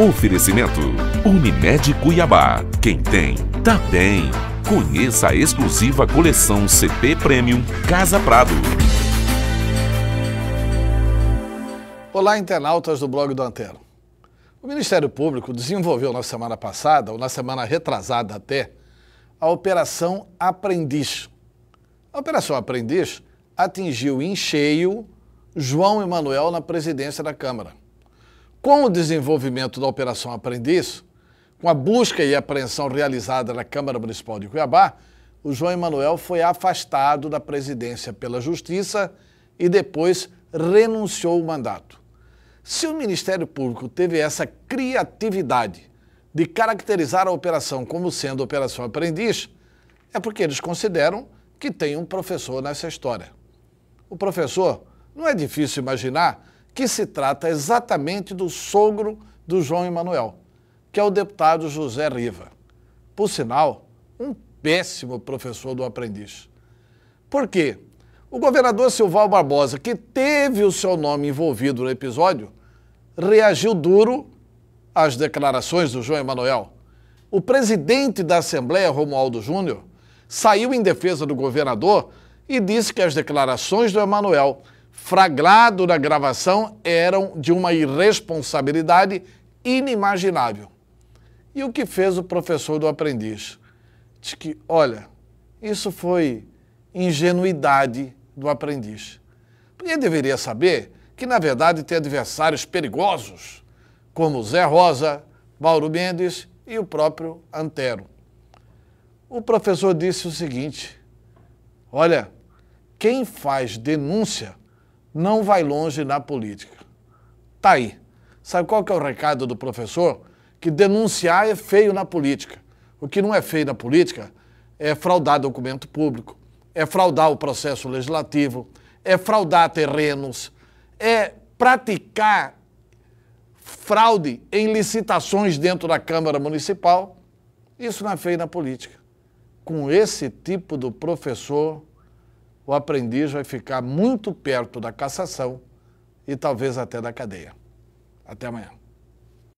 Oferecimento Unimed Cuiabá. Quem tem, tá bem. Conheça a exclusiva coleção CP Premium Casa Prado. Olá, internautas do blog do Antero. O Ministério Público desenvolveu na semana passada, ou na semana retrasada até, a Operação Aprendiz. A Operação Aprendiz atingiu em cheio João Emanuel na presidência da Câmara. Com o desenvolvimento da Operação Aprendiz, com a busca e apreensão realizada na Câmara Municipal de Cuiabá, o João Emanuel foi afastado da presidência pela Justiça e depois renunciou o mandato. Se o Ministério Público teve essa criatividade de caracterizar a operação como sendo Operação Aprendiz, é porque eles consideram que tem um professor nessa história. O professor, não é difícil imaginar, que se trata exatamente do sogro do João Emanuel, que é o deputado José Riva. Por sinal, um péssimo professor do aprendiz. Por quê? O governador Silval Barbosa, que teve o seu nome envolvido no episódio, reagiu duro às declarações do João Emanuel. O presidente da Assembleia, Romualdo Júnior, saiu em defesa do governador e disse que as declarações do Emanuel flagrado na gravação eram de uma irresponsabilidade inimaginável. E o que fez o professor do aprendiz? Diz que, olha, isso foi ingenuidade do aprendiz. Porque ele deveria saber que, na verdade, tem adversários perigosos, como Zé Rosa, Mauro Mendes e o próprio Antero. O professor disse o seguinte: olha, quem faz denúncia não vai longe na política. Tá aí. Sabe qual que é o recado do professor? Que denunciar é feio na política. O que não é feio na política é fraudar documento público, é fraudar o processo legislativo, é fraudar terrenos, é praticar fraude em licitações dentro da Câmara Municipal. Isso não é feio na política. Com esse tipo do professor, o aprendiz vai ficar muito perto da cassação e talvez até da cadeia. Até amanhã.